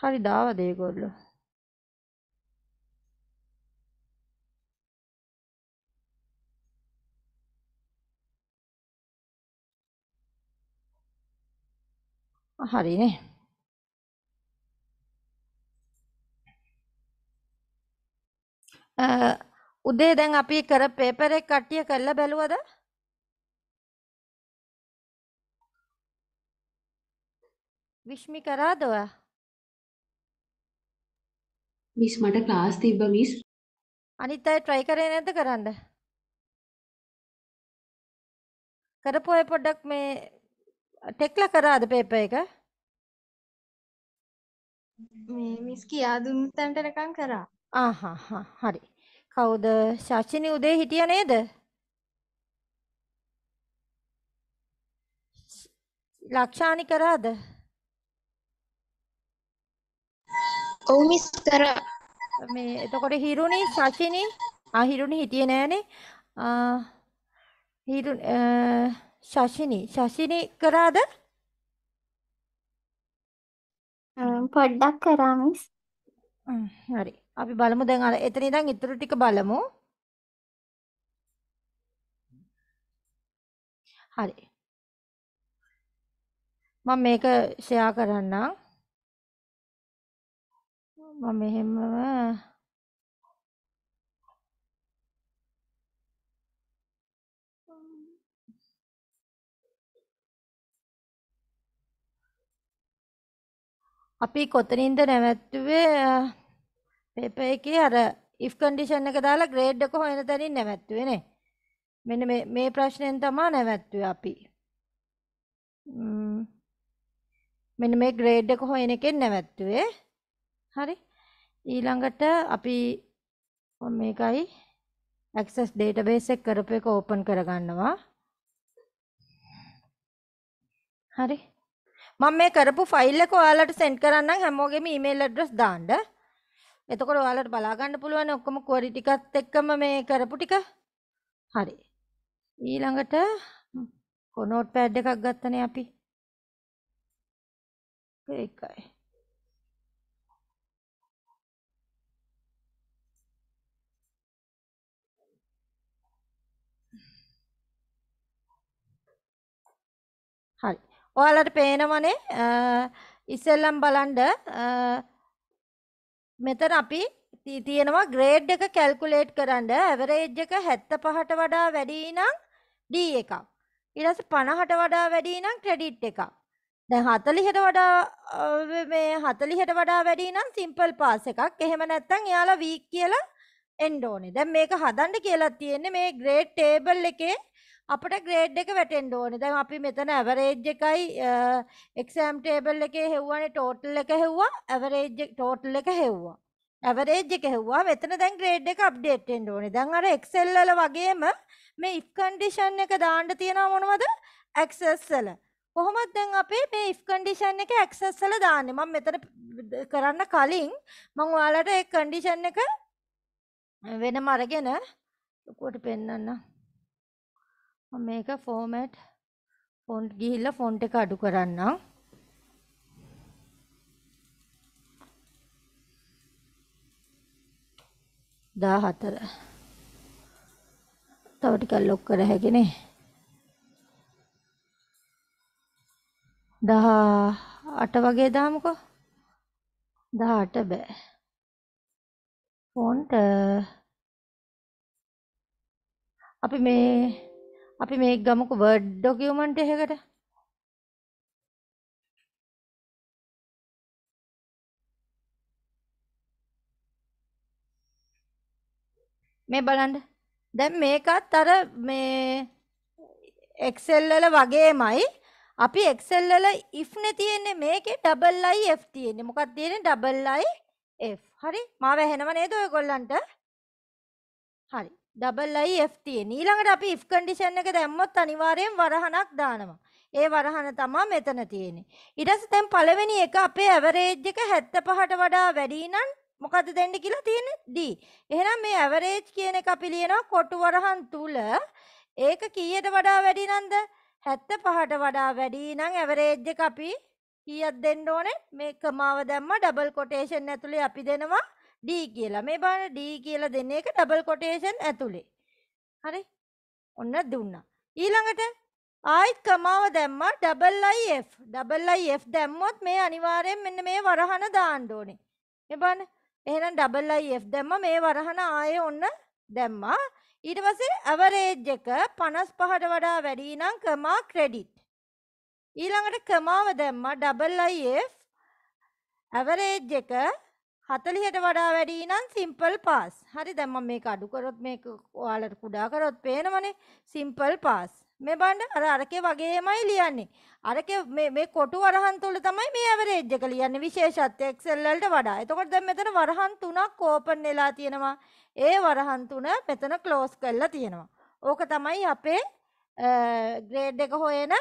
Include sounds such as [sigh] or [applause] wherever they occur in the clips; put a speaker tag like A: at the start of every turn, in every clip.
A: හරි දාවද ඒගොල්ලෝ හරිනේ උදේ දැන් අපි කර පේපර් එක කට්ටිය කරලා බැලුවද? විශ්මි කරාද ඔයා? මිස් මට ක්ලාස් තිබ්බ මිස්. අනිත් අය try කරේ නැද්ද කරන්න? කරපු අය පොඩ්ඩක් මේ ටෙක්ලා කරාද පේපර් එක? මේ මිස් කියා දුන්න තැනට නිකන් කරා. ආහා හරි. කවුද ශාචිනි උදේ හිටිය නේද? ලක්ෂානි කරාද? ඔව් මිස්තර මේ එතකොට හිරුනි සචිනි ආ හිරුනි හිටියේ නෑනේ හිරු ශෂිනි ශෂිනි කරාද පොඩ්ඩක් කරා මිස් හරි අපි බලමු දැන් අර එතන ඉඳන් ඉතුරු ටික බලමු හරි මම මේක ෂෙයා කරන්නම් මම මෙහෙමම අපි කොතනින්ද නැවැත්තුවේ පේපර් එකේ අර if condition එක දාලා grade එක හොයන තැනින් නැවැත්තුවේ නේ. මෙන්න මේ මේ ප්‍රශ්නෙන් තමයි නැවැත්තුවේ අපි. මෙන්න මේ grade එක හොයන එකෙන් නැවැත්තුවේ. හරි. ඊළඟට අපි මේකයි access database එක කරපු එක open කරගන්නවා හරි මම මේ කරපු ෆයිල් එක ඔයාලට send කරන්නම් හැමෝගෙම email address දාන්න එතකොට ඔයාලට බලා ගන්න පුළුවන් ඔක්කොම query ටිකත් එක්කම මේ කරපු ටික හරි ඊළඟට notepad එකක් ගත්තනේ අපි ඒකයි ඔයාලට පේනවනේ ඉස්සෙල්ලම් බලන්ඩ මෙතන අපි තියෙනවා ග්‍රේඩ් එක කැල්කුලේට් කරන්න ඇවරේජ් එක හැත්ත පහට වඩා වැඩි නම් D එකක්. ඊට පනහට වඩා වැඩි නම් ක්‍රෙඩිට් එකක්. දැන් 40ට වඩා මේ 40ට වඩා වැඩි නම් සිම්පල් පාස් එකක්. එහෙම නැත්නම් එයාලා වීක් කියලා එන්න ඕනේ. දැන් මේක හදන්න කියලා තියෙන්නේ මේ ග්‍රේඩ් ටේබල් එකේ අපට ග්‍රේඩ් එක වැටෙන්ඩ ඕනි දැන් අපි මෙතන ඇවරේජ් එකයි එක්සෑම් ටේබල් එක හෙව්වන ටෝටල් එක හෙව්වා ඇවරේජ් ටෝටල් එක හෙව්වා ඇවරේජ් එක හෙව්වා වෙතන දැන් ග්‍රේඩ් එක අප්ඩේට්ෙන්ඩ ඕනි දැන් අර එක්සෙල්ල වගේම මේ ඉෆ්කන්ඩිෂන් එක දාණ්ඩ තියෙන මොනවද ඇක්සස්සල කොහොමත් දැන් අපේ මේ ඉෆ්කන්ඩිෂන් එක ඇක්සස්සල දාන්න මම මෙතන කරන්න කලින් මං ඔයාලට ඒ කන්ඩිෂන් එක වෙනම අරගෙන ලොකුවට පෙන්වන්න මේක ෆෝමැට් ෆොන්ට් ගිහිල්ලා ෆොන්ට් එක අඩු කරන්නම් දා හතර තව ටිකක් ලොක් කර හැකිනේ දහ අට වගේ දාමුකෝ දහ අට බෑ ෆොන්ට් අපි මේ අපි මේක ගමුකෝ වර්ඩ් ඩොකියුමන්ට් එකකට මේ බලන්න දැන් මේකත් අර මේ එක්සෙල් වල වගේමයි අපි එක්සෙල් වල if නේ තියෙන්නේ මේකේ ඩබල් i f තියෙන්නේ. මොකක්ද තියෙන්නේ ඩබල් i f. හරි? මාව ඇහෙනව නේද ඔයගොල්ලන්ට? හරි. ඩබල්ලයිF තියෙන ඊළඟට අපි ඉෆ් කන්ඩිෂන් එක දැම්මොත් අනිවාර්යෙන් වරහනක් දානවා ඒ වරහන තමා මෙතන තියෙන්නේ ඊට පස්සේ දැන් පළවෙනි එක අපේ ඇවරේජ් එක 75ට වඩා වැඩි නම් මොකද දෙන්න කියලා තියෙන්නේ D එහෙනම් මේ ඇවරේජ් කියන එක අපි ලියනවා කොටු වරහන් තුල ඒක කීයට වඩා වැඩි නම්ද 75ට වඩා වැඩි නම් ඇවරේජ් එක අපි කීයක් දෙන්න ඕනේ මේ කමාව දැම්ම ඩබල් කොටේෂන් ඇතුලේ අපි දෙනවා 75 D කියලා. මේ බලන්න D කියලා දෙන එක ඩබල් කොටේෂන් ඇතුලේ. හරි? ඔන්න දුන්නා. ඊළඟට ආයිත් කමාව දැම්මා ඩබල් IF. ඩබල් IF දැම්මොත් මේ අනිවාර්යෙන් මෙන්න මේ වරහන දාන්න ඕනේ. මේ බලන්න. එහෙනම් ඩබල් IF දැම්මා මේ වරහන ආයේ ඔන්න දැම්මා. ඊට පස්සේ ඇවරේජ් එක 55ට වඩා වැඩි නම් කමා ක්‍රෙඩිට්. ඊළඟට කමාව දැම්මා ඩබල් IF ඇවරේජ් එක හතලිහට වඩා වැඩි නම් සිම්පල් පාස්. හරි දැන් මම මේක අඩු කරොත් මේක ඔයාලට කුඩා කරොත් පේනවනේ සිම්පල් පාස්. මේ බලන්න අර අරකේ වගේමයි ලියන්නේ. අරකේ මේ මේ කොටු වරහන් තුල තමයි මේ ඇවරේජ් එක ලියන්නේ විශේෂත්ව Excel වලට වඩා. එතකොට දැන් මෙතන වරහන් තුනක් ඕපන් වෙලා තියෙනවා. ඒ වරහන් තුන මෙතන ක්ලෝස් කරලා තියෙනවා. ඕක තමයි අපේ ග්‍රේඩ් එක හොයන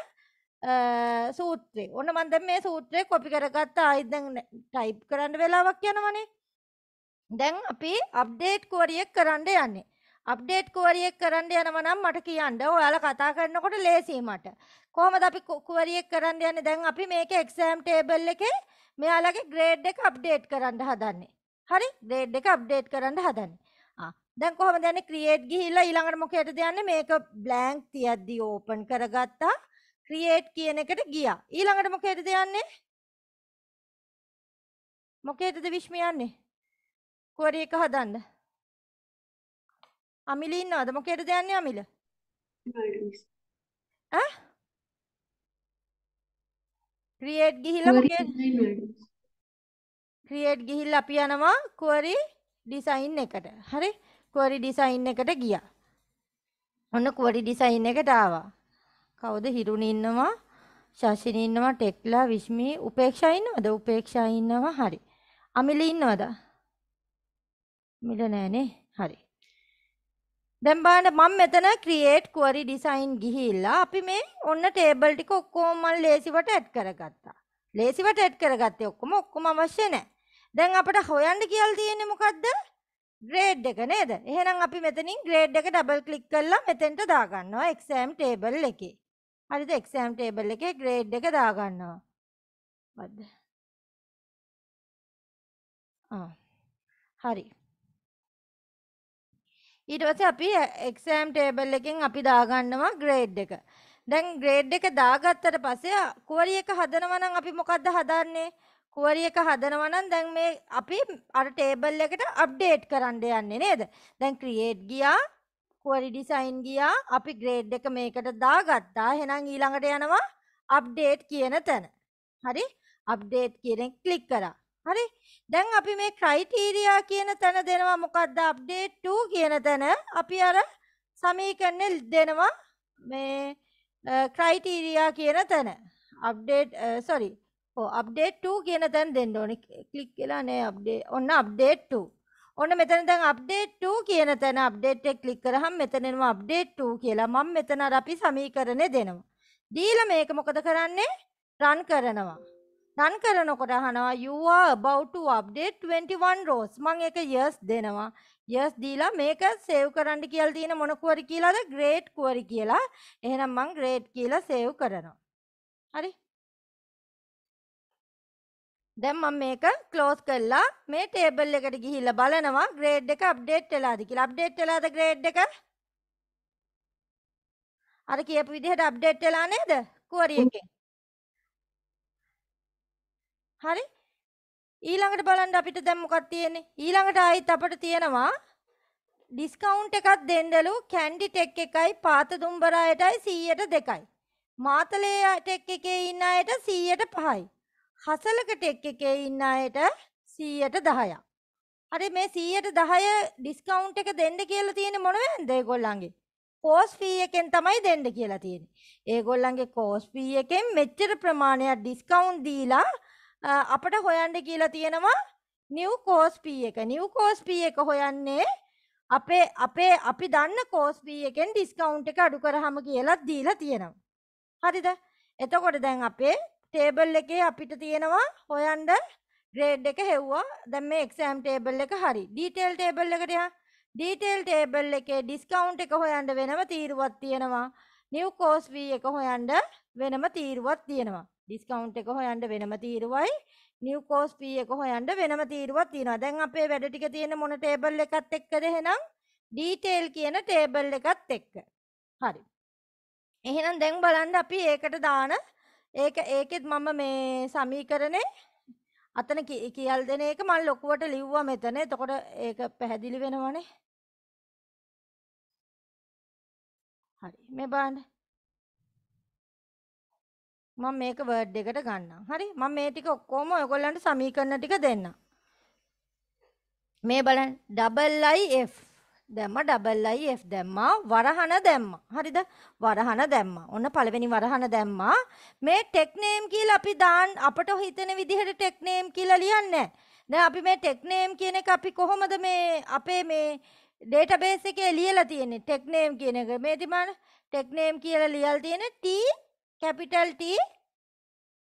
A: සූත්‍රේ ඔන්න මන්ද මේ සූත්‍රය කොපි කරගත්ත ආයිදැන් ටයිප් කරන්න වෙලාවක් යනවනේ දැන් අපි අප්ඩේට් කුවරියෙක් කරන්න යන්නේ අප්ඩේට් කුවරියෙක් කරන්න යනවනම් මට කියන්න ඔයාලා කතා කරනකොට ලේසියි මට කොහොමද අපි කුවරියෙක් කරන්න යන්නේ දැන් අපි මේක එක්සෑම් ටේබල් එකේ මෙයාලගේ ග්‍රේඩ් එක අප්ඩේට් කරන්න හදන්නේ හරි ග්‍රේඩ් එක අප්ඩේට් කරන්න හදන්නේ දැන් කොහොමද යන්නේ ක්‍රියේට් ගිහිල්ලා ඊළඟට මොකේටද යන්නේ මේක බ්ලැන්ක් තියද්දි ඕපන් කරගත්තා ක්‍රියේට් කියන එකට ගියා. ඊළඟට මොකේද යන්නේ? මොකේද විශ්ම යන්නේ? ක්වරි එක හදන්න. අමිල ඉන්නවද? මොකේද යන්නේ අමිල? ඈ? ක්‍රියේට් ගිහිල්ලා මොකේද? ක්‍රියේට් ගිහිල්ලා අපි යනවා ක්වරි ඩිසයින් එකට. හරි? ක්වරි ඩිසයින් එකට ගියා. ඔන්න ක්වරි ඩිසයින් එකට ආවා. කවුද හිරුණ ඉන්නවා ශාසිනී ඉන්නවා ටෙක්ලා විශ්මී උපේක්ෂා ඉන්නවද උපේක්ෂා ඉන්නවා හරි අමිලි ඉන්නවද මිල නෑනේ හරි දැන් බලන්න මම මෙතන create query design ගිහිල්ලා අපි මේ ඔන්න ටේබල් ටික ඔක්කොම මම ලේසිවට ඇඩ් කරගත්තා ලේසිවට ඇඩ් කරගත්තේ ඔක්කොම ඔක්කොම අවශ්‍ය නෑ දැන් අපිට හොයන්න කියලා තියෙන්නේ මොකද්ද ග්‍රේඩ් එක නේද? එහෙනම් අපි මෙතනින් ග්‍රේඩ් එක ඩබල් ක්ලික් කරලා මෙතෙන්ට දාගන්නවා exam table එකේ. හරිද එක්සෑම් ටේබල් එකේ ග්‍රේඩ් එක දාගන්නවා. මොකද්ද? ආ හරි. ඊට පස්සේ අපි එක්සෑම් ටේබල් එකෙන් අපි දාගන්නවා ග්‍රේඩ් එක. දැන් ග්‍රේඩ් එක දාගත්තට පස්සේ කුවරි එක හදනවා නම් අපි මොකද්ද හදන්නේ? කුවරි එක හදනවා නම් දැන් මේ අපි අර ටේබල් එකට අප්ඩේට් කරන්න යන්නේ නේද? දැන් ක්‍රියේට් ගියා ක්වරි ඩිසයින් ගියා අපි ග්‍රේඩ් එක මේකට දාගත්තා හෙනම් ඊළඟට යනවා අප්ඩේට් කියන තැන හරි අප්ඩේට් කියන ක්ලික් කරා හරි දැන් අපි මේ ක්‍රයිටීරයා කියන තැන දෙනවා මොකක්ද අප්ඩේට් 2 කියන තැන අපි අර සමීකරණය දෙනවා මේ ක්‍රයිටීරයා කියන තැන අප්ඩේට් සොරි ඔව් අප්ඩේට් 2 කියන තැන දෙන්න ඕනේ ක්ලික් වෙලා නෑ අප්ඩේට් ඔන්න අප්ඩේට් 2 ඔන්න මෙතන දැන් අප්ඩේට් 2 කියන තැන අප්ඩේට් එක ක්ලික් කරාම මෙතනම අප්ඩේට් 2 කියලා මම මෙතන අර අපි සමීකරණේ දෙනවා. දීලා මේක මොකද කරන්නේ? රන් කරනවා. රන් කරනකොට අහනවා you are about to update 21 rows. මම ඒක years දෙනවා. years දීලා මේක save කරන්න කියලා තියෙන මොන query කියලාද? grade query කියලා. එහෙනම් මම grade කියලා save කරනවා. හරි. දැන් මම මේක ක්ලෝස් කරලා මේ ටේබල් එකට ගිහිල්ලා බලනවා ග්‍රේඩ් එක අප්ඩේට් වෙලාද කියලා. අප්ඩේට් වෙලාද ග්‍රේඩ් එක? අර කියපු විදිහට අප්ඩේට් වෙලා නේද? කුවරි එකේ. හරි. ඊළඟට බලන්න අපිට දැන් මොකක් තියෙන්නේ? ඊළඟට ආයිත් අපිට තියෙනවා ඩිස්කවුන්ට් එකක් දෙන්නලු කැන්ඩි ටෙක් එකයි පාත දුම්බරායටයි 100ට 2යි. මාතලේ ටෙක් එකේ ඉන්න අයට 100ට 5යි. හසලක ටෙක් එකේ ඉන්න අයට 100ට 10ක්. හරි මේ 100ට 10 ඩිස්කවුන්ට් එක දෙන්න කියලා තියෙන්නේ මොන වෙන්ද ඒගොල්ලන්ගේ? කෝස් ෆී එකෙන් තමයි දෙන්න කියලා තියෙන්නේ. ඒගොල්ලන්ගේ කෝස් ෆී එකෙන් මෙච්චර ප්‍රමාණයක් ඩිස්කවුන්ට් දීලා අපට හොයන්න කියලා තියෙනවා නිව් කෝස් ෆී එක. නිව් කෝස් ෆී එක හොයන්නේ අපේ අපේ අපි දන්න කෝස් ෆී එකෙන් ඩිස්කවුන්ට් එක අඩු කරාම කියලා දීලා තියෙනවා. හරිද? එතකොට දැන් අපේ ටේබල් එකේ අපිට තියෙනවා හොයන්ඩ ග්‍රේඩ් එක හෙව්වා දැන් මේ එක්සෑම් ටේබල් එක හරි ඩීටේල් ටේබල් එකට යන්න ඩීටේල් ටේබල් එකේ ඩිස්කවුන්ට් එක හොයන්න වෙනම තීරුවක් තියෙනවා නිව් කෝස් වී එක හොයන්න වෙනම තීරුවක් තියෙනවා ඩිස්කවුන්ට් එක හොයන්න වෙනම තීරුවයි නිව් කෝස් පී එක හොයන්න වෙනම තීරුවක් තියෙනවා දැන් අපේ වැඩ ටික තියෙන මොන ටේබල් එකත් එක්කද එහෙනම් ඩීටේල් කියන ටේබල් එකත් එක්ක හරි එහෙනම් දැන් බලන්න අපි ඒකට දාන ඒක ඒකෙත් මම මේ සමීකරණේ අතන කියල් දෙන එක මම ලොකුවට ලිව්වා මෙතන. එතකොට ඒක පැහැදිලි වෙනවනේ. හරි. මේ බලන්න. මම මේක වර්ඩ් එකට ගන්නම්. හරි. මම මේ ටික ඔක්කොම ඔයගොල්ලන්ට සමීකරණ ටික දෙන්නම්. මේ බලන්න double if දැම්ම ඩබල් අයි F දැම්මා වරහන දැම්මා. හරිද? වරහන දැම්මා. ඔන්න පළවෙනි වරහන දැම්මා. මේ ටෙක් නේම් කියලා අපි දාන්න අපට හිතෙන විදිහට ටෙක් නේම් කියලා ලියන්නේ නැහැ. අපි මේ ටෙක් නේම් කියන එක අපි කොහොමද මේ අපේ මේ ඩේටාබේස් එකේ ලියලා තියෙන්නේ ටෙක් නේම් කියන එක. මේ තිබාන ටෙක් නේම් කියලා ලියලා තියෙන්නේ T capital T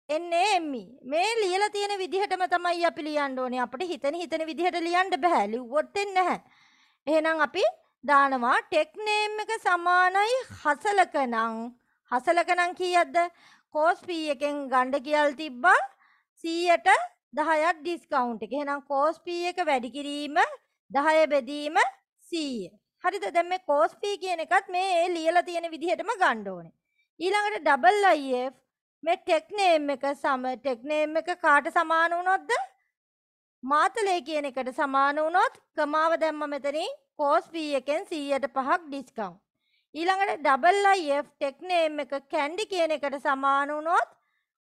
A: එන්නේමි e. මේ ලියලා තියෙන විදිහටම තමයි අපි ලියන්න ඕනේ අපිට හිතෙන හිතෙන විදිහට ලියන්න බෑ ලිව්වොත් එන්නේ නැහැ එහෙනම් අපි දානවා ටෙක් නේම් එක සමානයි හසලක නම් හසලක නම් කීයක්ද cos p එකෙන් ගණ්ඩ කියලා තිබ්බා 100ට 10ක් ඩිස්කවුන්ට් එක. එහෙනම් cos p එක වැඩි කිරීම 10 බෙදීම 100. හරිද? දැන් මේ cos p කියන එකත් මේ ලියලා තියෙන විදිහටම ගන්න ඕනේ. ඊළඟට double if මේ ටෙක් නේම් එක සම ටෙක් නේම් එක කාට සමාන වුණොත්ද? මාතලේ කියන එකට සමාන වුණොත් කමාව දැම්ම මෙතනින් cos b එකෙන් 105ක් ඩිස්කවුන්ට්. ඊළඟට double if tech name එක candy කියන එකට සමාන වුණොත්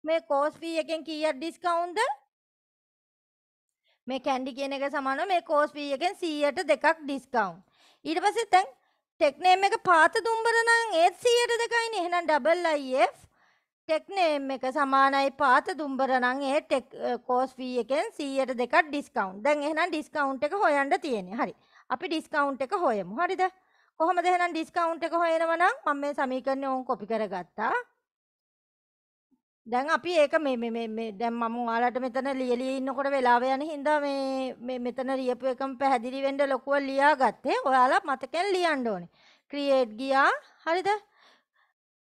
A: මේ cos b එකෙන් කීයක් ඩිස්කවුන්ට්ද? මේ candy කියන එක සමානව මේ cos b එකෙන් 102ක් ඩිස්කවුන්ට්. ඊට පස්සේ දැන් tech name එක පාත දුම්බර නම් ඒත් 102යිනේ. එහෙනම් double if ටෙක්නේම් එක සමානයි පාත දුම්බර නම් ඒ ටෙක් කෝස් ෆී එකෙන් 100ට දෙකක් ඩිස්කවුන්ට්. දැන් එහෙනම් ඩිස්කවුන්ට් එක හොයන්න තියෙන්නේ. හරි. අපි ඩිස්කවුන්ට් එක හොයමු. හරිද? කොහොමද එහෙනම් ඩිස්කවුන්ට් එක හොයනවා නම් මම මේ සමීකරණය ඕන් කොපි කරගත්තා. දැන් අපි ඒක මේ මේ මේ මේ දැන් මම ඔයාලට මෙතන ලියලිය ඉන්නකොට වෙලාව යන හින්දා මේ මේ මෙතන ලියපු එකම පැහැදිලි වෙන්න ලොකුව ලියාගත්තේ. ඔයාලා මතකෙන් ලියන්න ඕනේ. ක්‍රියේට් ගියා. හරිද?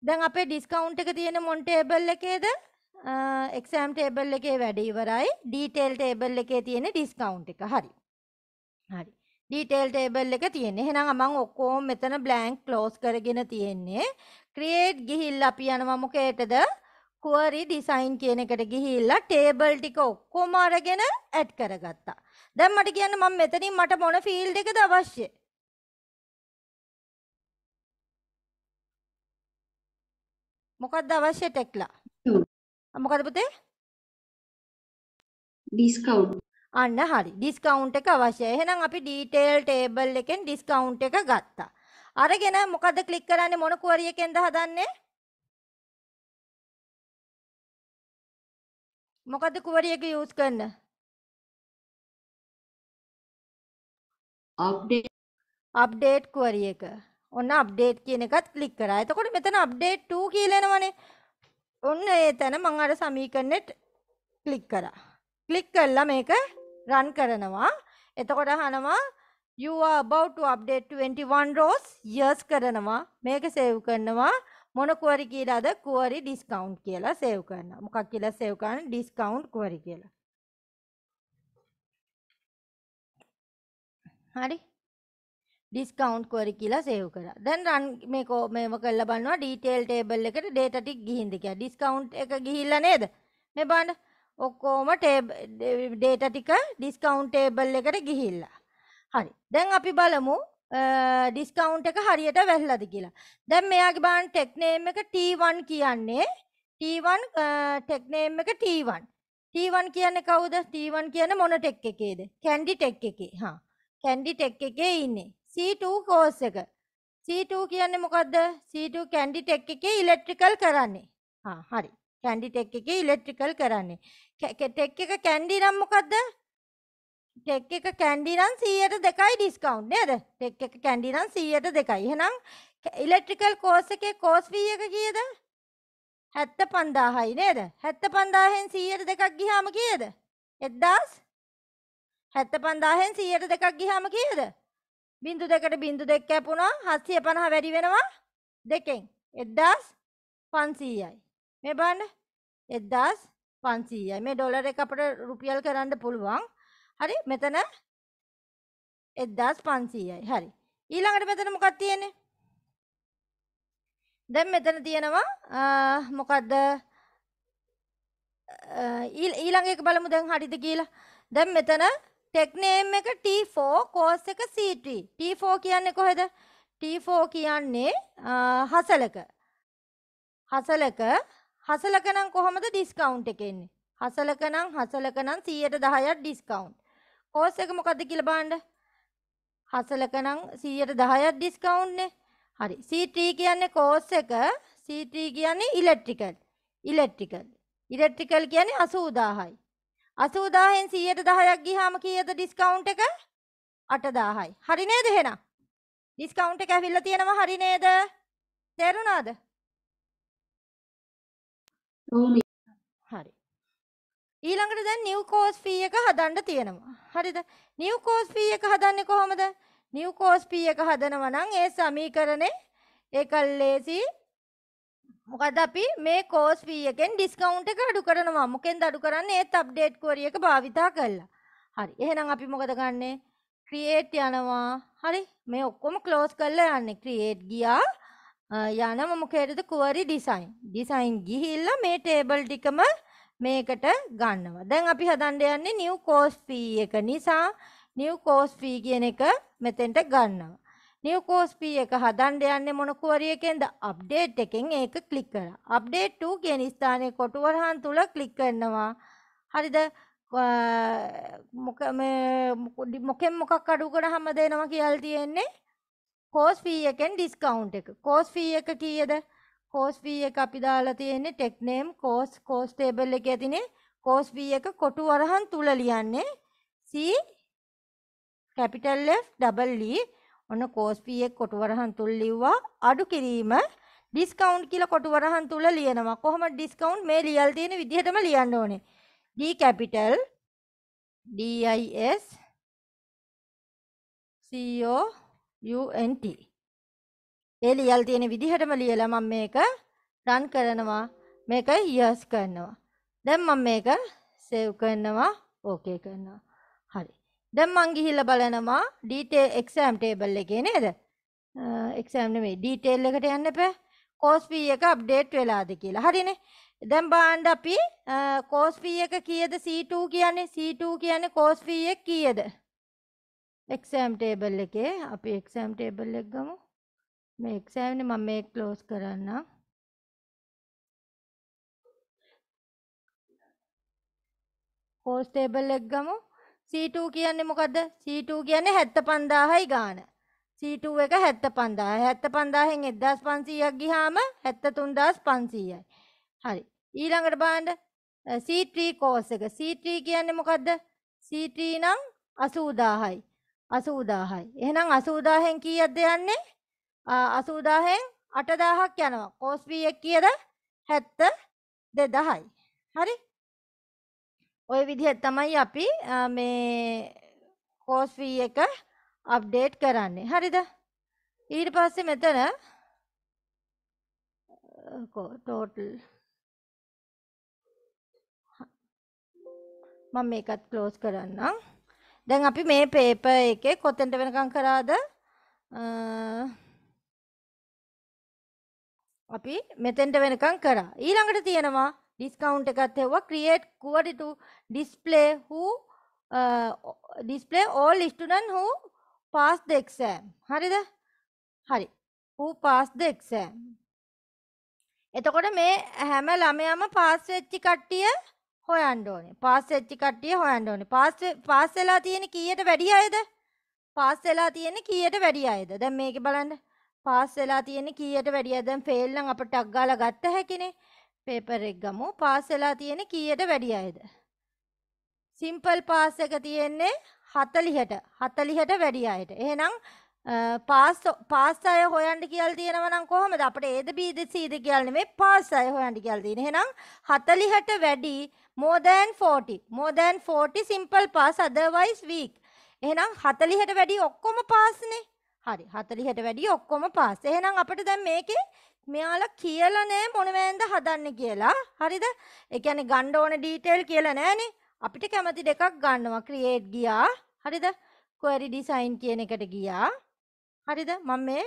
A: දැන් අපේ ඩිස්කවුන්ට් එක තියෙන මොන් ටේබල් එකේද එක්සෑම් ටේබල් එකේ වැඩ ඉවරයි ඩීටේල් ටේබල් එකේ තියෙන ඩිස්කවුන්ට් එක හරි හරි ඩීටේල් ටේබල් එක තියෙන්නේ එහෙනම් මම ඔක්කොම මෙතන බ්ලැන්ක් ක්ලෝස් කරගෙන තියෙන්නේ ක්‍රියේට් ගිහිල්ලා අපි යනවා මොකේටද කුවරි ඩිසයින් කියන එකට ගිහිල්ලා ටේබල් ටික ඔක්කොම අරගෙන ඇඩ් කරගත්තා. දැන් මට කියන්න මම මෙතනින් මට මොන ෆීල්ඩ් එකද අවශ්‍ය? මොකක්ද අවශ්‍ය ටෙක්ලා? මොකද පුතේ? ඩිස්කවුන්ට්. අන්න හරි. ඩිස්කවුන්ට් එක අවශ්‍යයි. එහෙනම් අපි ඩීටේල් ටේබල් එකෙන් ඩිස්කවුන්ට් එක ගත්තා. අරගෙන මොකද ක්ලික් කරන්නේ මොන query එකෙන්ද හදන්නේ? මොකද query එක use කරන්න? update update query එක. ඔන්න අප්ඩේට් කියන එකත් ක්ලික් කරා. එතකොට මෙතන අප්ඩේට් 2 කියලා එනවනේ. ඔන්න ඒ තැන මම අර සමීකරණෙත් ක්ලික් කරා. ක්ලික් කරලා මේක රන් කරනවා. එතකොට අහනවා you are about to update 21 rows years කරනවා. මේක සේව් කරනවා. මොන query කියලාද? query discount කියලා සේව් කරනවා. මොකක් කියලා සේව් කරන්නේ? discount query කියලා. හරි ඩිස්කවන්් කවරි කියලා සෙව් කර දැන් රන් මේක මේම කල්ල බන්නවා ඩීටේල් ටේබල් එකට ඩේටටික් ගිහින්දික ඩිස්කවන්් එක ගිහිල්ල නේද මේ බන්න ඔක්කෝම ඩේට ටික ඩිස්කවන්් ටේබල් එකට ගිහිල්ලා හරි දැන් අපි බලමු ඩිස්කවන්් එක හරියට වැල්ලද කියලා දැන් මෙයාගේ බාන් ටෙක්නේම් එක T1 කියන්නේ T1 ටෙක්නේම් එක T1 T1 කියන්නේ කවුද T1 කියන්නේ මොන ටෙක් එකේද කැන්ඩි ටෙක් එකේ හා කැන්ඩි ටෙක් එකේ ඉන්නේ C2 කෝස් එක. C2 කියන්නේ මොකද්ද? C2 කැන්ඩි ටෙක් එකේ ඉලෙක්ට්‍රිකල් කරන්නේ. හා හරි. කැන්ඩි ටෙක් එකේ ඉලෙක්ට්‍රිකල් කරන්නේ. ටෙක් එක කැන්ඩි නම් මොකද්ද? ටෙක් එක කැන්ඩි නම් 100ට 2යි ඩිස්කවුන්ට් නේද? ටෙක් එක කැන්ඩි නම් 100ට 2යි. එහෙනම් ඉලෙක්ට්‍රිකල් කෝස් එකේ කෝස් ෆී එක කීයද? 75000යි නේද? 75000න් 100ට 2ක් ගියාම කීයද? 1000 75000න් 100ට 2ක් ගියාම කීයද? 1000 බින්දු දෙකට බින්දු දෙක් කැපුණා 750 වැඩි වෙනවා දෙකෙන් 1500යි. මේ බලන්න 1500යි. මේ ඩොලර් එක අපිට රුපියල් කරන්න පුළුවන්. හරි මෙතන 1500යි. හරි. ඊළඟට මෙතන මොකක්ද තියෙන්නේ? දැන් මෙතන තියෙනවා මොකක්ද ඊළඟ එක බලමු දැන් හරිද කියලා. දැන් මෙතන ටෙක්නේම් එක T4 කෝස් එක C3 T4 කියන්නේ කොහෙද T4 කියන්නේ හසලක හසලක හසලක නම් කොහොමද ඩිස්කවුන්ට් එක එන්නේ හසලක නම් හසලක නම් 110ක් ඩිස්කවුන්ට් කෝස් එක මොකද්ද කියලා බලන්න හසලක නම් 110ක් ඩිස්කවුන්ට් නේ හරි C3 කියන්නේ කෝස් එක C3 කියන්නේ ඉලෙක්ට්‍රිකල් ඉලෙක්ට්‍රිකල් ඉලෙක්ට්‍රිකල් කියන්නේ 80000යි 80000න් 110ක් ගියාම කීයද ඩිස්කවුන්ට් එක? 8000යි. හරි නේද එහෙනම්? ඩිස්කවුන්ට් එක ඇවිල්ලා තියෙනවා හරි නේද? තේරුණාද? හරි. ඊළඟට දැන් නිව් කෝස් ෆී එක හදන්න තියෙනවා. හරිද? නිව් කෝස් ෆී එක හදන්නේ කොහොමද? නිව් කෝස් ෆී එක හදනවා නම් ඒ සමීකරණේ එකල්ලේසි මොකද අපි මේ කෝස් ෆී එකෙන් ඩිස්කවුන්ට් එක අඩු කරනවා. මොකෙන්ද අඩු කරන්නේ? ඒත් අප්ඩේට් query එක භාවිතා කරලා. හරි. එහෙනම් අපි මොකද ගන්නෙ? create යනවා. හරි. මේ ඔක්කොම close කරලා යන්නේ. create ගියා. යනම මොකේද query design. design ගිහිල්ලා මේ table ටිකම මේකට ගන්නවා. දැන් අපි හදන්න යන්නේ new course fee එක නිසා new course fee කියන එක මෙතෙන්ට ගන්නවා. නිවකෝස්පී එක හදන්ඩ යන්න මොනකුවරියකෙන්ද අප්ඩේට් එකෙන් ඒක කලික් කර අප්ඩේට් 2 කියන ස්ථානය කොටුවරහන් තුළ කලික් කරනවා හරිද මොකෙන් මොකක් අඩුකට හම දෙනවා කියල් තියෙන්නේ කෝස්ෆී එකෙන් ඩිස්කවුන්් එක කෝස්ෆී එක කියද කෝස්ෆී එක අපි දාලා තියෙන්නේ ටෙක්නේම් කෝස් කෝස් ටේබල් එක ඇතිනේ කෝස්ෆී එක කොටු වරහන් තුළ ලියන්නේ C capital F double E ඔන්න කෝස් P එක කොටුවරහන් තුල ලිව්වා අඩු කිරීම ඩිස්කවුන්ට් කියලා කොටුවරහන් තුල ලියනවා. කොහොමද ඩිස්කවුන්ට් මේ ලියලා තියෙන විදිහටම ලියන්න ඕනේ. D capital DIS COUNT ඒ ලියල් තියෙන විදිහටම ලියලා මම මේක රන් කරනවා මේක යස් කරනවා දැන් මම මේක සේව් කරනවා ඕකේ කරනවා දැන් මං ගිහිල්ලා බලනවා detail exam table එකේ නේද? exam නෙමෙයි detail එකට යන්න එපා. course fee එක update වෙලාද කියලා. හරිනේ. දැන් බලන්න අපි course fee එක කීයද C2 කියන්නේ C2 කියන්නේ course fee එක කීයද? exam table එකේ අපි exam table එක ගමු. මේ exam නේ මම මේක close කරන්නම්. course table එක ගමු. C2 කියන්නේ මොකද්ද? C2 කියන්නේ 75000යි ගාන. C2 එක 75000. 75000න් 1500ක් ගිහාම 73500යි. හරි. ඊළඟට බලන්න C3 course එක. C3 කියන්නේ මොකද්ද? C3 නම් 80000යි. 80000යි. එහෙනම් 80000න් කීයක්ද යන්නේ? 80000න් 8000ක් යනවා. course fee එක කීයද? 72000යි. හරි. ඔය විදිහත් තමයි අපි මේ කෝස්ෆී එක අප්ඩේට් කරන්නේ හරිද ඊට පස්සේ මෙතන ටෝටල් මම මේකත් ක්ලෝස් කරන්නම් දැන් අපි මේ පේපර් එකේ කොතෙන්ට වෙනකම් කරාද අපි මෙතෙන්ට වෙනකම් කරා ඊළඟට තියෙනවා ඩිස්කවුන්් එකත් හෙව create query to display who uh, display all student who pass the exam හරිද හරි who pass the exam එතකොට මේ හැම ළමයම පාස් වෙච්චි කට්ටිය හොයන්න ඕනේ. පාස් වෙච්චි කට්ටිය හොයන්න ඕනේ. පාස් පාස් වෙලා තියෙන කීයට වැඩි අයද? පාස් වෙලා තියෙන කීයට වැඩි අයද? දැන් මේක බලන්න. පාස් වෙලා තියෙන කීයට වැඩි අයද? දැන් ෆේල් නම් අපට ටක් ගාලා ගත්ත හැකිනේ. පේපර් එක ගමු පාස් වෙලා තියෙන්නේ කීයට වැඩි අයද සිම්පල් පාස් එක තියෙන්නේ 40ට 40ට වැඩි අයට එහෙනම් පාස් පාස් අය හොයන්න කියලා තියෙනවා නම් කොහොමද අපිට ඒද බීද සීද කියලා නෙමෙයි පාස් අය හොයන්න කියලා තියෙන්නේ එහෙනම් 40ට වැඩි more than 40 more than 40 simple pass otherwise weak එහෙනම් 40ට වැඩි ඔක්කොම පාස්නේ හරි 40ට වැඩිය ඔක්කොම පාස්. එහෙනම් අපිට දැන් මේකේ මෙයාලා කියලා නෑ මොනවෑන්ද හදන්න කියලා. හරිද? ඒ කියන්නේ ගන්න ඕන ඩීටේල් කියලා නෑනේ. අපිට කැමති දෙකක් ගන්නවා. ක්‍රියේට් ගියා. හරිද? query design කියන එකට ගියා. හරිද? මම මේ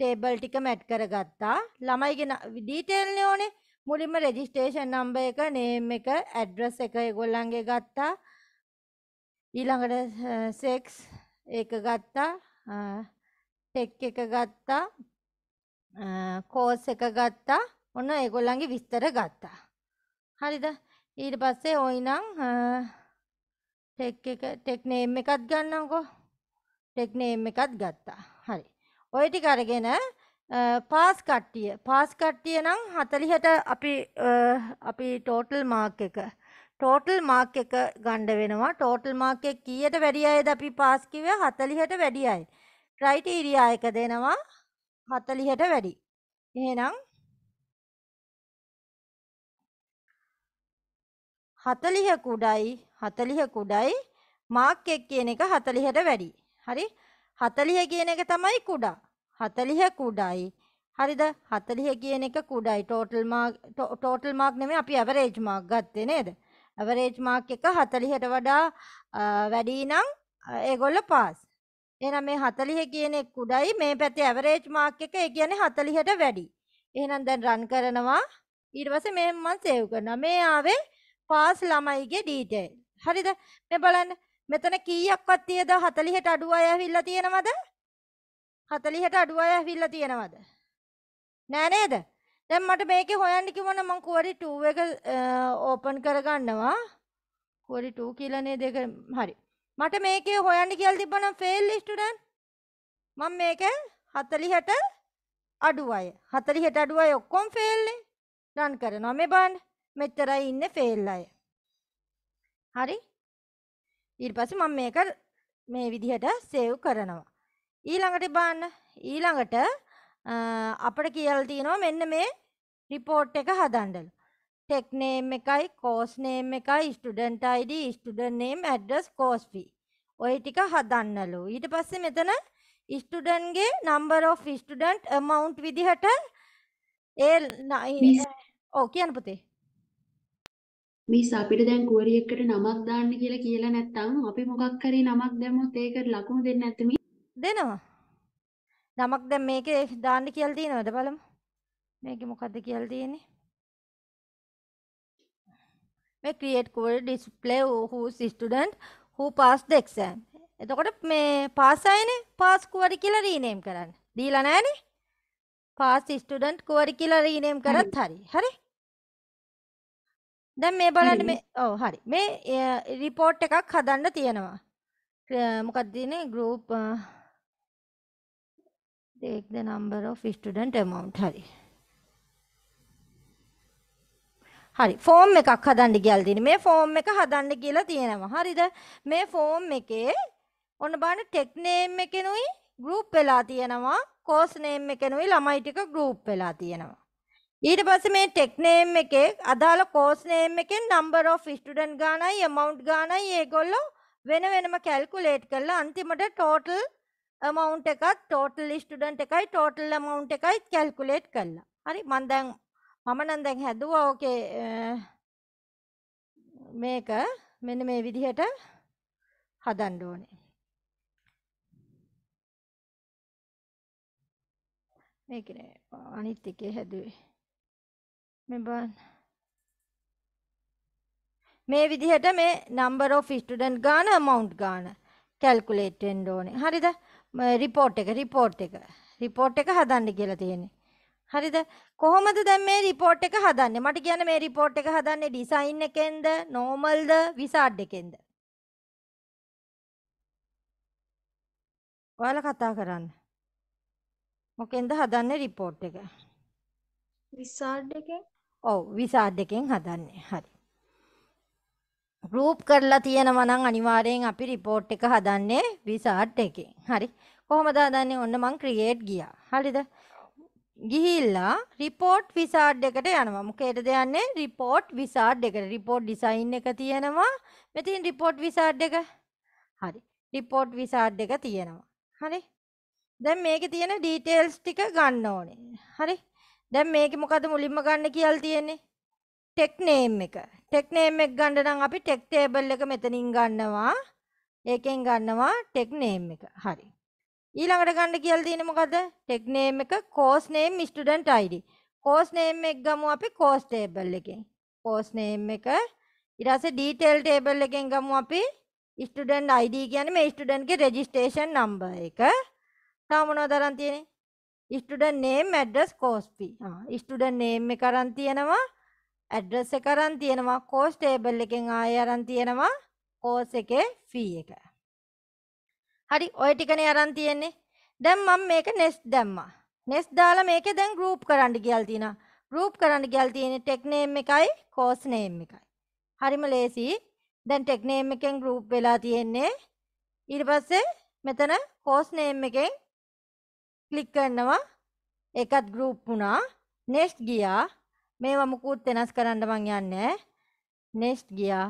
A: ටේබල් ටික මැට් කරගත්තා. ළමයිගේ ඩීටේල් නේ ඕනේ. මුලින්ම රෙජිස්ට්‍රේෂන් නම්බර් එක, නේම් එක, ඇඩ්‍රස් එක ඒගොල්ලන්ගේ ගත්තා. ඊළඟට සෙක්ස් ඒක ගත්තා. ටෙක් එක ගත්තා. Uh, කෝස් එක ගත්තා ඔන්න ඒගොල්ලන්ගේ විස්තර ගත්තා. හරිද ඊට පස්සේ ඔයිනම් ටෙක් එක ටෙක්නේම් එකත් ගන්නම්කෝ ටෙක්නේම් එකත් ගත්තා හරි ඔය ටික අරගෙන පාස් කට්ටිය පාස් කට්ටිය නම් හතලිහට අපි අපි ටෝටල් මාක් එක ටෝටල් මාක් එක ගණ්ඩ වෙනවා ටෝටල් මාක් එක කීයට වැඩි අයද අපි පාස් කිව්වේ හතලිහට වැඩි අය ක්‍රයිටීරියා එක දෙනවා හතලිහට වැඩි එහෙනම් හතලිහ කුඩයි හතලිහ කුඩයි මාක් එක් කියන එක හතලිහට වැඩි හරි හතලිහ කියන එක තමයි කුඩා හතලිහ කුඩයි හරිද හතලිහ කියන එක කුඩයි ටෝටල් මාක් ටෝටල් මාක් නෙමෙයි අපි ඇවරේජ් මාක් ගත්තේ නේද ඇවරේජ් මාක් එක හතලිහට වඩා වැඩි නම් ඒගොල්ල පාස් එහෙනම් මේ 40 කියන එක උඩයි මේ පැත්තේ ඇවරේජ් මාක් එක ඒ කියන්නේ 40ට වැඩි. එහෙනම් දැන් රන් කරනවා. ඊට පස්සේ මේ මම සේව් කරනවා. මේ ආවේ පාස් ළමයිගේ ඩීටේල්. හරිද? මේ බලන්න මෙතන කීයක්වත් තියද 40ට අඩු අය ඇවිල්ලා තියෙනවද? 40ට අඩු අය ඇවිල්ලා තියෙනවද? නෑ නේද? දැන් මට මේක හොයන්න කිව්වොත් මම query 2 එක ඕපන් කරගන්නවා. query 2 කියලා නේද ඒක? හරි. මට මේකේ හොයන්න කියලා තිබ්බනම් ෆේල් ස්ටුඩන්ට් මම මේක 40ට අඩුවයි 40ට අඩුවයි ඔක්කොම ෆේල් නේ රන් කරනවා මේ බලන්න මෙච්චරයි ඉන්නේ ෆේල් අය හරි ඊට පස්සේ මම මේක මේ විදිහට සේව් කරනවා ඊළඟට බලන්න ඊළඟට අපට කියලා තියෙනවා මෙන්න මේ රිපෝට් එක හදන්නලු ටෙක් නේම් එකයි කෝස් නේම් එකයි student ID student name address course fee ඔය ටික හදන්නලු ඊට පස්සේ මෙතන ස්ටුඩන්ට්ගේ number of student amount විදිහට ඒ ඔව් කියන්න පුතේ මිස් අපිට දැන් කුවරි එකට නමක් දාන්න කියලා කියලා නැත්නම් අපි මොකක් හරි නමක් දැම්මොත් ඒකට ලකුණු දෙන්න නැත්නම් දෙනවා නමක් දැන් මේකේ දාන්න කියලා තියෙනවද බලමු මේකේ මොකද්ද කියලා තියෙන්නේ මේ create call display who's student who passed the exam. එතකොට මේ pass ආයනේ pass query කියලා rename කරන්න. දීලා නැහනේ. pass student query කියලා rename කරත් හරි. හරි. දැන් මේ බලන්න මේ ඔව් හරි. මේ report එකක් හදන්න තියෙනවා. මොකක්ද තියෙන්නේ group uh, take the number of student amount හරි. හරි ෆෝම් එකක් හදන්න කියලා තියෙන්නේ. මේ ෆෝම් එක හදන්න කියලා තියෙනවා. හරිද? මේ ෆෝම් එකේ ඔන්න බලන්න ටෙක් නේම් එකෙනුයි ගෲප් වෙලා තියෙනවා. කෝස් නේම් එකෙනුයි ළමයි ටික ගෲප් වෙලා තියෙනවා. ඊට පස්සේ මේ ටෙක් නේම් එකේ අදාළ කෝස් නේම් එකෙන් number of student ගානයි amount ගානයි ඒගොල්ලෝ වෙන වෙනම කැල්කුලේට් කරලා අන්තිමට ටෝටල් amount එකත් ටෝටල් ස්ටුඩන්ට් එකයි ටෝටල් amount එකයි කැල්කුලේට් කරලා. හරි මම දැන් මම නම් දැන් හැදුවා ඕකේ මේක මෙන්න මේ විදිහට හදන්න ඕනේ. මේක නේ අනිත් එකේ හැදුවේ. මේ බලන්න. මේ විදිහට මේ number of student ගාන amount ගාන calculate වෙන්න ඕනේ. හරිද? report එක report එක report එක හදන්න කියලා තියෙන්නේ. හරිද කොහොමද දැන් මේ රිපෝට් එක හදන්නේ මට කියන්න මේ රිපෝට් එක හදන්නේ ඩිසයින් එකෙන්ද නෝමල්ද විසාඩ් එකෙන්ද ඔයාලා කතා කරන්න මොකෙන්ද හදන්නේ රිපෝට් එක විසාඩ් එකෙන් ඔව් විසාඩ් එකෙන් හදන්නේ හරි ගෲප් කරලා තියෙනවා නම් අනිවාර්යෙන් අපි රිපෝට් එක හදන්නේ විසාඩ් එකෙන් හරි කොහොමද හදන්නේ ඔන්න මං ක්‍රියේට් ගියා හරිද ගිහිල්ලා රිපෝට් විසාඩ් එකට යනවා. මොකේද යන්නේ? රිපෝට් විසාඩ් එකට. රිපෝට් ඩිසයින් එක තියෙනවා. මෙතින් රිපෝට් විසාඩ් එක. හරි. රිපෝට් විසාඩ් එක තියෙනවා. හරි. දැන් මේකේ තියෙන ඩීටේල්ස් ටික ගන්න ඕනේ. හරි. දැන් මේකේ මොකද මුලින්ම ගන්න කියලා තියෙන්නේ? ටෙක් නේම් එක. ටෙක් නේම් එක ගන්න නම් අපි ටෙක් ටේබල් එක මෙතනින් ගන්නවා. ඒකෙන් ගන්නවා ටෙක් නේම් එක. හරි. ඊළඟට ගන්න කියලා තියෙන්නේ මොකද? ටෙක් නේම් එක course name student id. course name එක ගමු අපි course table එකෙන්. course name එක ඊට පස්සේ detail table එකෙන් ගමු අපි student id කියන්නේ මේ student ගේ registration number එක. තව මොනවද අරන් තියෙන්නේ? student name address course fee. ආ student name එක අරන් තියෙනවා. address එක අරන් තියෙනවා. course table එකෙන් ආයෙ අරන් තියෙනවා. course එකේ fee එක. හරි ඔය ටිකනේ අරන් තියෙන්නේ දැන් මම මේක නෙස් දැම්මා නෙස් දාලා මේක දැන් ගෲප් කරන්න ගියල් තිනා ගෲප් කරන්න ගියල් තියෙන්නේ ටෙක් නේම් එකයි කෝස් නේම් එකයි හරිම ලේසියි දැන් ටෙක් නේම් එකෙන් ගෲප් වෙලා තියෙන්නේ ඊට පස්සේ මෙතන කෝස් නේම් එකෙන් ක්ලික් කරනවා ඒකත් ගෲප් වුණා නෙක්ස්ට් ගියා මේවා මුකුත් වෙනස් කරන්න මං යන්නේ නෙක්ස්ට් ගියා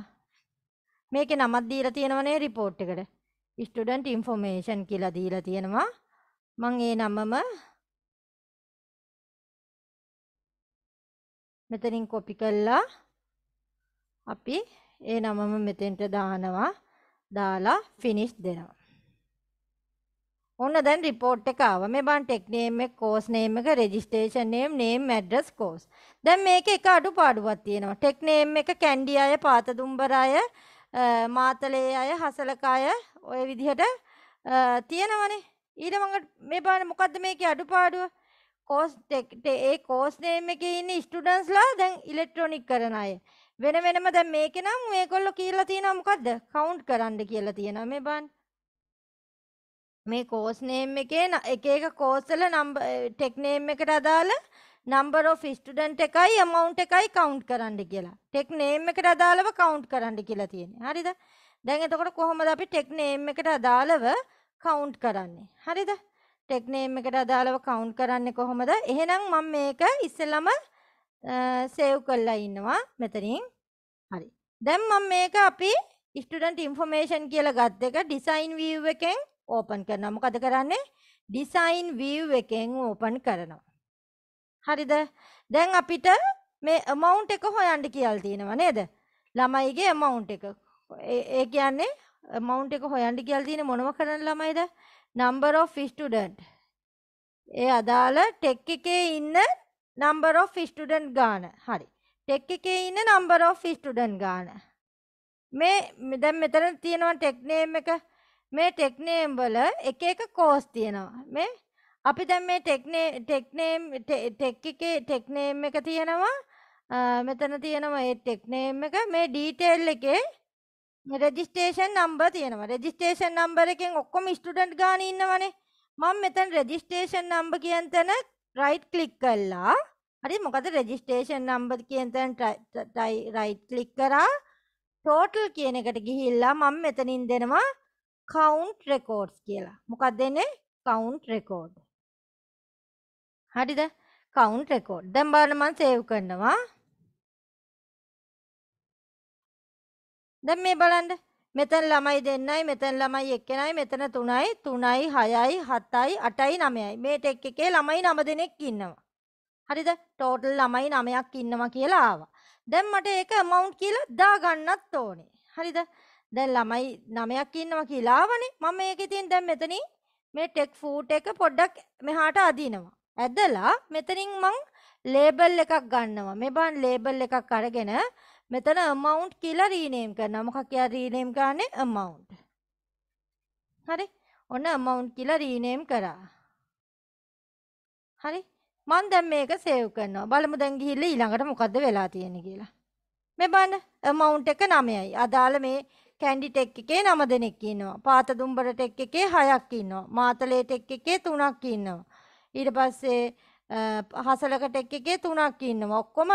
A: මේකේ නමක් දීලා තියෙනවනේ රිපෝට් එකට ස්ටඩන්ට ඉන්ෆෝමේෂන් කියලා දීලා තියෙනවා මං ඒ නමම මෙතනින් කොපි කල්ලා අපි ඒ නමම මෙතෙන්ට දානවා දාලා ෆිනිස් දෙනවා ඔන්න දැන් රිපෝට් එක ආව මේ බන් ටෙක් නේම් එක කෝස් නේම් එක registration name name address course දැන් මේකේ එක අඩුපාඩුවක් තියෙනවා ටෙක් නේම් එක කැන්ඩි අය පාතදුම්බර අය මාතලේ අය හසලක අය ඔය විදිහට තියෙනවනේ ඊට මඟ මේ පාන මොකක්ද මේක අඩුපාඩුව කෝස් ඒ කෝස් නේම් එකේ ඉන්න ස්ටුඩන්ස්ලා දැන් ඉලෙක්ට්‍රොනික් කරන අය වෙන වෙනම දැන් මේක නම් මේගොල්ලෝ කියලා තියෙනවා මොකද්ද කවුන්ට් කරන්න කියලා තියෙනවා මේ බලන්න මේ කෝස් නේම් එකේ එක එක කෝස් වල නම්බර් ටෙක් නේම් එකට අදාළ නම්බර් ඔෆ් ස්ටුඩන්ට් එකයි amount එකයි කවුන්ට් කරන්න කියලා. ටෙක් නේම් එකට අදාළව කවුන්ට් කරන්න කියලා තියෙනවා. හරිද? දැන් එතකොට කොහොමද අපි ටෙක් නේම් එකට අදාළව කවුන්ට් කරන්නේ? හරිද? ටෙක් නේම් එකට අදාළව කවුන්ට් කරන්නේ කොහොමද? එහෙනම් මම මේක ඉස්සෙල්ලම සේව් කරලා ඉන්නවා මෙතනින්. හරි. දැන් මම මේක අපි ස්ටඩන්ට ඉන්ෆෝමේෂන් කියල ගත් එක ඩිසයින් වීව් එකෙන් ඕපන් කරනවා මොකද කරන්නේ ඩිසයින් වීව් එකෙන් ඕපන් කරනවා හරිද දැන් අපිට මේ අමවුන්් එක හොයන්ට කියල් තියෙනවා නේද ළමයිගේ අමවුන්් එක ඒ කියන්නේ amount එක හොයන්න කියලා තියෙන මොනව කරන ළමයිද number of student ඒ අදාළ ටෙක් එකේ ඉන්න number of student ගාන හරි ටෙක් එකේ ඉන්න number of student ගාන මේ දැන් මෙතන තියෙනවා ටෙක් නේම් එක මේ ටෙක් නේම් වල එක එක කෝස් තියෙනවා මේ අපි දැන් මේ tech name tech name tech එකේ ටෙක් නේම් එක තියෙනවා මෙතන තියෙනවා ඒ ටෙක් නේම් එක මේ ඩීටේල් එකේ රෙජිස්ටේෂන් නම්බර් තියෙනවා. රෙජිස්ටේෂන් නම්බර් එකෙන් ඔක්කොම ස්ටුඩන්ට් ගාන ඉන්නවනේ. මම මෙතන රෙජිස්ට්‍රේෂන් නම්බර් කියන තැන රයිට් ක්ලික් කළා. හරි මොකද රෙජිස්ට්‍රේෂන් නම්බර් කියන තැන රයිට් ක්ලික් කරා. ටෝටල් කියන එකට ගිහිල්ලා මම මෙතනින් දෙනවා කවුන්ට් රෙකෝඩ්ස් කියලා. මොකක්ද දෙන්නේ? Count record. හරිද? Count record. දැන් බලන්න මම සේව් කරනවා. දැන් මේ බලන්න මෙතන ළමයි දෙන්නයි මෙතන ළමයි එක්කෙනයි මෙතන 3යි 3යි 6යි 7යි 8යි 9යි මේ ටෙක් එකේ ළමයි 9 දෙනෙක් ඉන්නවා හරිද ටෝටල් ළමයි 9ක් ඉන්නවා කියලා ආවා දැන් මට ඒක amount කියලා දාගන්නත් ඕනේ හරිද දැන් ළමයි 9ක් ඉන්නවා කියලා ආවනේ මම මේක ඉතින් දැන් මෙතනින් මේ ටෙක් ෆූඩ් එක පොඩ්ඩක් මෙහාට අදිනවා ඇදලා මෙතනින් මං ලේබල් එකක් ගන්නවා මේ බලන්න ලේබල් එකක් අරගෙන මෙතන amount කියලා rename කරනවා. මොකක් යා rename කරන්නේ amount. හරි. ඔන්න amount කියලා rename කරා. හරි. මම දැන් මේක save කරනවා. බලමු දැන් ගිහිල්ලා ඊළඟට මොකද්ද වෙලා තියෙන්නේ කියලා. මේ බලන්න amount එක 9යි. අදාළ මේ කැන්ඩි ටෙක් එකේ 9 දෙනෙක් ඉන්නවා. පාත දුම්බර ටෙක් එකේ 6ක් ඉන්නවා. මාතලේ ටෙක් එකේ 3ක් ඉන්නවා. ඊට පස්සේ හසලක ටෙක් එකේ 3ක් ඉන්නවා. ඔක්කොම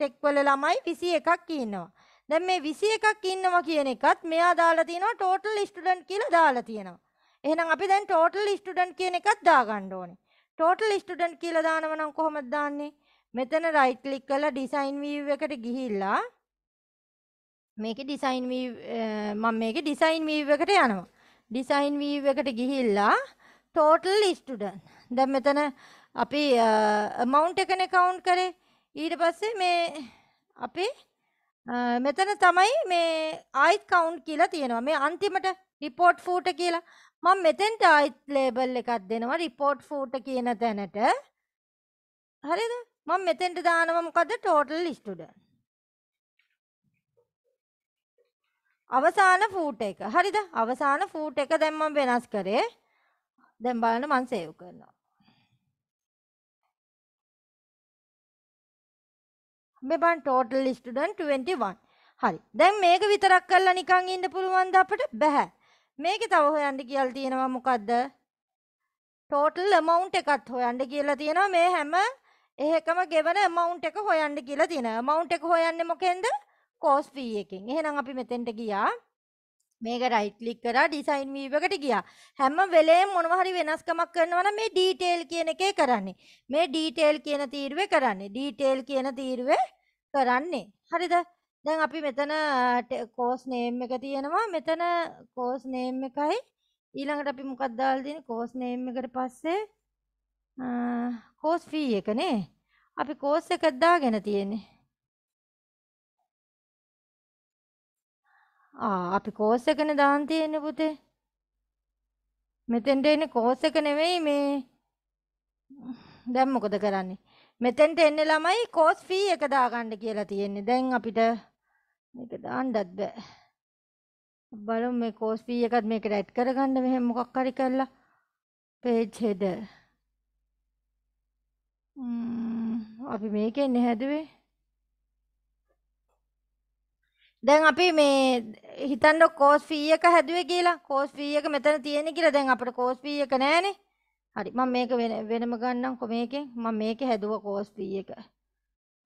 A: ටෙක්වල ළමයි විසි එකක් ඉන්නවා. දැන් මේ 21ක් ඉන්නවා කියන එකත් මෙයා දාලා තිනවා total student කියලා දාලා තිනවා. එහෙනම් අපි දැන් total student කියන එකත් දාගන්න ඕනේ. total student කියලා දානව නම් කොහොමද දාන්නේ? මෙතන right click කරලා design view එකට ගිහිල්ලා මේකේ design view මම මේකේ design view එකට යනවා. design view එකට ගිහිල්ලා total student. දැන් මෙතන අපි amount එකනේ count කරේ. ඊට පස්සේ මේ අපේ මෙතන තමයි මේ ආයිත් කවුන්් කියලා තියෙනවා මේ අන්තිමට රිපෝට් ෆූට කියලා මං මෙතෙන්ට ආයිත් ලේබල් එකක් දෙනවා රිපෝට් ෆූට කියන තැනට හරිද මං මෙතෙන්ට දානවා මොකද ටෝටල් ස්ටුඩ අවසාන ෆූට එක හරිද අවසාන ෆූට එක දැම්මම් වෙනස් කරේ දැම් බලන්න මං සේව් කරනවා මෙබන් ටෝටල් ස්ටඩන් 21 හරි දැන් මේක විතරක් කරලා නිකන් ඉන්න පුළුවන්ද අපට බැහැ මේක තව හොයන්න කියලා තියෙනවා මොකද්ද ටෝටල් amount එකත් හොයන්න කියලා තියෙනවා මේ හැම එකම ගෙවන amount එක හොයන්න කියලා තියෙනවා amount එක හොයන්නේ මොකෙන්ද cost fee එකෙන් එහෙනම් අපි මෙතෙන්ට ගියා මේක රයිට් ක්ලික් කරා ඩිසයින් view එකට ගියා. හැම වෙලේම මොනවා හරි වෙනස්කමක් කරනවා නම් මේ detail කියන එකේ කරන්නේ. මේ detail කියන තීරුවේ කරන්නේ. detail කියන තීරුවේ කරන්නේ. හරිද? දැන් අපි මෙතන course name එක තියෙනවා. මෙතන course name එකයි ඊළඟට අපි මොකක්ද දාලා තියෙන්නේ? course name එකට පස්සේ course fee එක නේ. අපි course එක දාගෙන තියෙන්නේ. ආ අපි කෝස් එකනේ දාන් තියෙන්නේ පුතේ. මෙතෙන්ට එන්නේ කෝස් එක නෙවෙයි මේ දැන් මොකද කරන්නේ? මෙතෙන්ට එන්නේ ළමයි කෝස් ෆී එක දාගන්න කියලා තියෙන්නේ. දැන් අපිට මේක දාන්නත් බෑ. බලමු මේ කෝස් ෆී එකත් මේකට ඇඩ් කරගන්න මෙහෙම මොකක් හරි කරලා page header. අපි මේකෙන් හැදුවේ දැන් අපි මේ හිතන්න කෝස් ෆී එක හැදුවේ කියලා කෝස් ෆී එක මෙතන තියෙන කියලා දැන් අපිට කෝස් ෆී එක නැහනේ හරි මම මේක වෙනම ගන්නම් කො මේකෙන් මම මේක හැදුවා කෝස් ෆී එක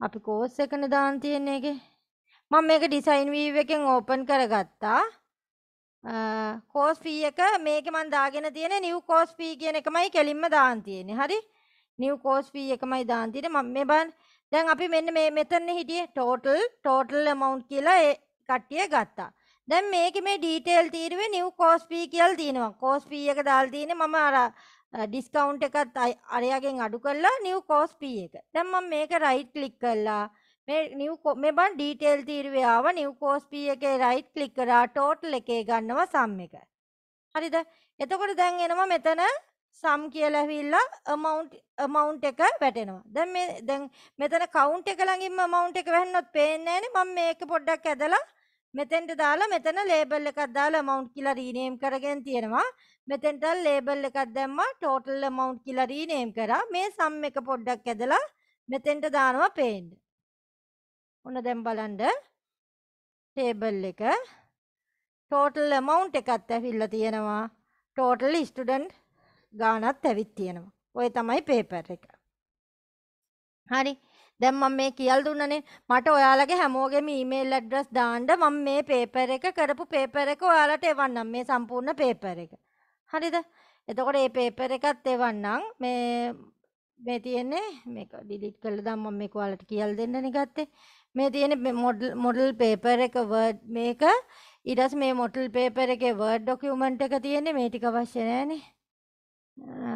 A: අපි කෝස් එකනේ දාන්න තියෙන එකේ මම මේක ඩිසයින් වීව් එකෙන් ඕපන් කරගත්තා කෝස් ෆී එක මේක මම දාගෙන තියෙන නිව් කෝස් ෆී කියන එකමයි කෙලින්ම දාන්න තියෙන්නේ හරි නිව් කෝස් ෆී එකමයි දාන්න තියෙන්නේ මම මේ බලන්න දැන් අපි මෙන්න මේ මෙතන හිටියේ ටෝටල් ටෝටල් amount කියලා කට්ටිය ගත්තා. දැන් මේකේ මේ ඩීටේල් තීරුවේ new cost fee කියලා තියෙනවා. cost fee එක දාලා තියෙන්නේ මම අර ඩිස්කවුන්ට් එකත් අරයාගෙන් අඩු කරලා new cost fee එක. දැන් මම මේක right click කළා. මේ new මේ බන් ඩීටේල් තීරුවේ ආව new cost fee එකේ right click කරා total එකේ ගන්නවා sum එක. හරිද? එතකොට දැන් එනවා මෙතන සම් කියලා ඇවිල්ලා amount amount එක වැටෙනවා. දැන් මේ දැන් මෙතන count එක ළඟින්ම amount එක වැහෙන්නොත් පේන්නේ නැහැනේ. මම මේක පොඩ්ඩක් ඇදලා මෙතෙන්ට දාලා මෙතන ලේබල් එකක් දාලා amount කියලා rename කරගෙන තියෙනවා. මෙතෙන්ට ලේබල් එකක් දැම්මා total amount කියලා rename කරා. මේ sum එක පොඩ්ඩක් ඇදලා මෙතෙන්ට දානවා paint. ඔන්න දැන් බලන්න table එක total amount එකත් ඇවිල්ලා තියෙනවා. total student ගාණත් ඇවිත් තියෙනවා. ඔය තමයි paper එක. හරි. දැන් මම මේ කියලා දුන්නනේ මට ඔයාලගේ හැමෝගෙම ඊමේල් ඇඩ්‍රස් දාන්න මම මේ පේපර් එක කරපු පේපර් එක ඔයාලට එවන්නම් මේ සම්පූර්ණ පේපර් එක. හරිද? එතකොට මේ පේපර් එකත් එවන්නම් මේ මේ තියෙන්නේ මේක ඩිලීට් කරලා දැන් මම මේක ඔයාලට කියලා දෙන්නනේ ගත්තේ. මේ තියෙන මොඩල් පේපර් එක වර්ඩ් මේක ඊට පස්සේ මේ මොඩල් පේපර් එකේ වර්ඩ් ડોකියුමන්ට් එක තියෙන්නේ මේ ටික අවශ්‍ය නැහනේ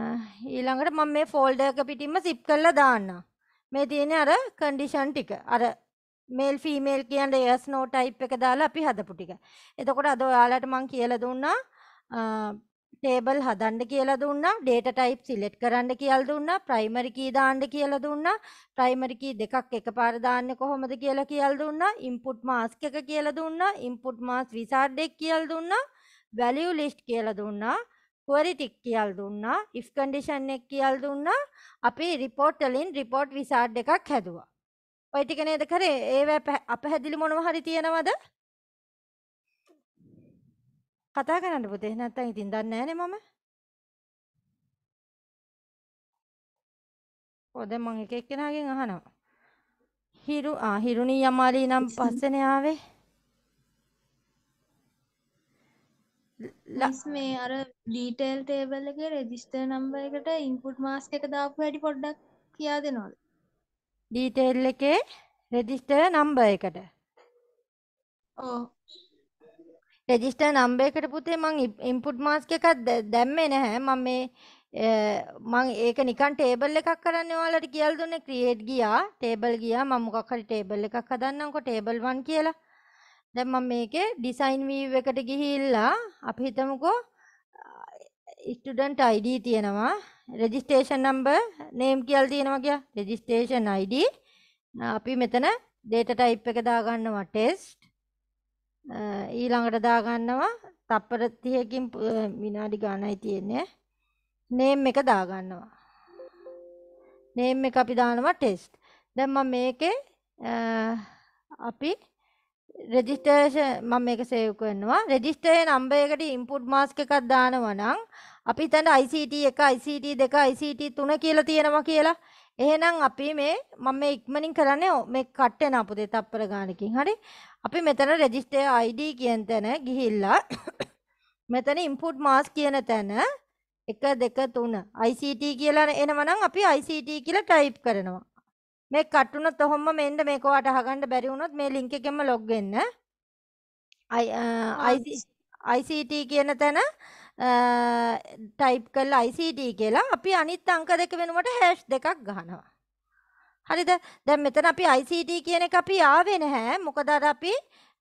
A: ඊළඟට මම මේ ෆෝල්ඩර් එක පිටින්ම zip කරලා දාන්නම් මේ තියෙන අර කන්ඩිෂන් ටික අර මේල් ෆීමේල් කියන ලේයර්ස් නෝ ටයිප් එක දාලා අපි හදපු ටික. එතකොට අද ඔයාලට මම කියලා දුන්නා ටේබල් හදන්න කියලා දුන්නා, data type select කරන්න කියලා දුන්නා, primary key දාන්න කියලා දුන්නා, primary key දෙකක් එකපාර දාන්නේ කොහොමද කියලා කියලා දුන්නා, input mask එක කියලා දුන්නා, input mask wizard එක කියලා දුන්නා, value list කියලා දුන්නා. ක්වරි ටික් කියල් දුන්නා ඉෆ් කන්ඩිෂන් එක කියල් දුන්නා අපි රිපෝට්ටලින් රිපෝට් විසාඩ් එකක් හැදවා ඔයිතික නේද කරේ ඒ අප හැදිලි මොනව හරි තියෙනවද කතා කරන්න පුතේ නැත්තම් ඉතින් දන්නේ නැහනේ මම ඔද මං එක එක්කෙනගෙන් අහනවා හිරු ආ හිරුණී යමාලී නම් පස්සනේ ආවේ ලස් මේ අර ඩීටේල් ටේබල් එක රෙජිස්ටර් නම්බ එකට ඉන්පුට් මාස් එක දාපු වැඩි පොඩ්ඩක් කියා දෙනවාද ඩීටේල් එකේ රෙජිස්ටර් නම්බ එකට ඕ රෙජිස්ටර් නම්බ එකට පුතේ මං ඉන්පුට් මාස්ක් එකක් දැම්මේ නැහැ මම මේ මං ඒක නිකන් ටේබල් එකක් කරන්න ඔයාලට කියලා දුන්නේ ක්‍රියේට් ගියා ටේබල් ගියා මම මොකක් හරි ටේබල් එකක් හදන්නම්කෝ ටේබල් 1 කියලා දැන් මම මේකේ ඩිසයින් view එකට ගිහිල්ලා අපි හිතමුකෝ ස්ටුඩන්ට් ID තියෙනවා රෙජිස්ට්‍රේෂන් නම්බර් name කියලා තියෙනවා කියලා රෙජිස්ට්‍රේෂන් ID අපි මෙතන data type එක දාගන්නවා test ඊළඟට දාගන්නවා තප්පර 30කින් විනාඩි ගානයි තියෙන්නේ name එක දාගන්නවා name එක අපි දානවා test දැන් මම මේකේ අපි රෙජිස්ටර්ෂන් මම මේක සේව් කරනවා රෙජිස්ටරේ නම්බර් එකට ඉන්පුට් මාස්ක් එකක් දානවා නම් අපි හිතන්න ICT 1 ICT 2 ICT 3 කියලා තියෙනවා කියලා එහෙනම් අපි මේ මම මේ ඉක්මනින් කරන්නේ මේ කට් වෙන අපු දෙ තප්පර ගානකින් හරි අපි මෙතන රෙජිස්ටර් ID කියන තැන ගිහිල්ලා [coughs] මෙතන ඉන්පුට් මාස්ක් කියන තැන 1 2 3 ICT කියලා එනවනම් අපි ICT කියලා ටයිප් කරනවා මේ කට්ටුනොත් ඔහොම මෙන්න මේක ඔයාට අහගන්න බැරි වුණොත් මේ ලින්ක් එකෙන්ම ලොග් වෙන්න. ICT uh, කියන තැන ටයිප් uh, කරලා ICT කියලා අපි අනිත් අංක දෙක වෙනුවට හැෂ් දෙකක් ගහනවා. හරිද? දැන් මෙතන අපි ICT කියන එක අපි ආවේ නැහැ. මොකද අපි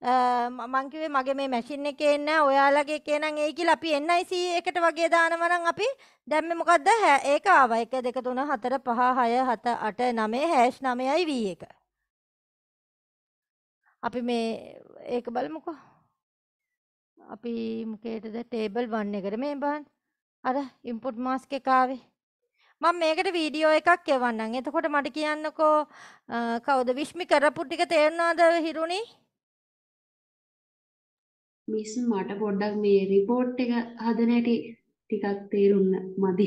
A: මං කිව්වේ මගේ මේ මැෂින් එකේ නෑ ඔයාලගේ එකේ නම් එයි කියලා අපි NIC එකට වගේ දානවා නම් අපි දැම්මේ මොකද්ද ඒක ආවා 1 2 3 4 5 6 7 8 9 9යි V එක අපි මේ ඒක බලමුකෝ අපි මොකේටද ටේබල් 1 එකට මේ බලන්න අර ඉන්පුට් මාස්ක් එක ආවේ මම මේකට වීඩියෝ එකක් එවන්නම් එතකොට මට කියන්නකෝ කවුද විශ්මි කරපු ටික තේරුණාද හිරුණී මිස් මට පොඩ්ඩක් මේ රිපෝට් එක හදන හැටි ටිකක් තේරුන්න මදි.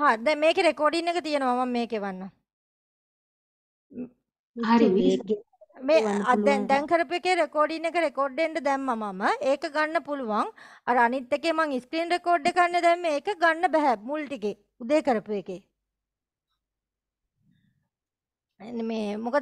A: හා දැන් මේකේ රෙකෝඩින් එක තියෙනවා මම මේකේ වන්න. හරි මේ දැන් දැන් කරපු එකේ රෙකෝඩින් එක රෙකෝඩ් වෙන්න දැම්මා මම. ඒක ගන්න පුළුවන්. අර අනිත් එකේ මම ස්ක්‍රීන් රෙකෝඩ් එක ගන්න දැම්මේ ඒක ගන්න බෑ මුල් ටිකේ. උදේ කරපු එකේ. මේ මොකද